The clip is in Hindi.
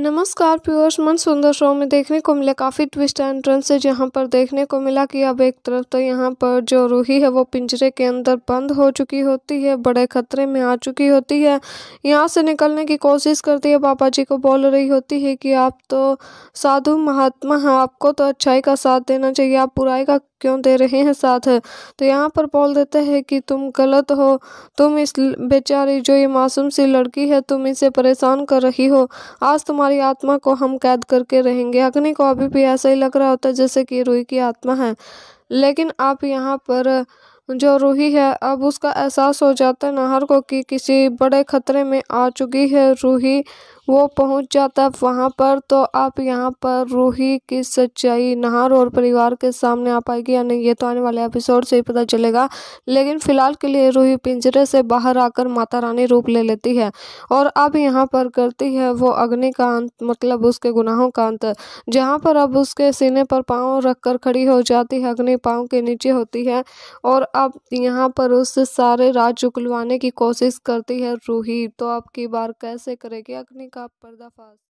नमस्कार प्योर्स मन सुंदर शो में देखने को मिला काफ़ी ट्विस्ट एंट्रेंस टर्न जहाँ पर देखने को मिला कि अब एक तरफ तो यहाँ पर जो रूही है वो पिंजरे के अंदर बंद हो चुकी होती है बड़े खतरे में आ चुकी होती है यहाँ से निकलने की कोशिश करती है पापा जी को बोल रही होती है कि आप तो साधु महात्मा हैं आपको तो अच्छाई का साथ देना चाहिए आप बुराई का क्यों दे रहे हैं साथ है। तो यहाँ पर बोल देते हैं कि तुम गलत हो तुम इस बेचारी जो ये मासूम सी लड़की है तुम इसे परेशान कर रही हो आज तुम्हारे हमारी आत्मा को हम कैद करके रहेंगे अग्नि को अभी भी ऐसा ही लग रहा होता है जैसे कि रूही की आत्मा है लेकिन आप यहाँ पर जो रूही है अब उसका एहसास हो जाता है नाहर को कि किसी बड़े खतरे में आ चुकी है रूही वो पहुंच जाता वहाँ पर तो आप यहाँ पर रूही की सच्चाई नहार और परिवार के सामने आ पाएगी या नहीं ये तो आने वाले एपिसोड से ही पता चलेगा लेकिन फिलहाल के लिए रूही पिंजरे से बाहर आकर माता रानी रूप ले लेती है और अब यहाँ पर करती है वो अग्नि का अंत मतलब उसके गुनाहों का अंत जहाँ पर अब उसके सीने पर पाँव रखकर खड़ी हो जाती है अग्नि पाँव के नीचे होती है और अब यहाँ पर उस सारे राज चुकलवाने की कोशिश करती है रूही तो आपकी बार कैसे करेगी अग्नि का का पर्दाफाश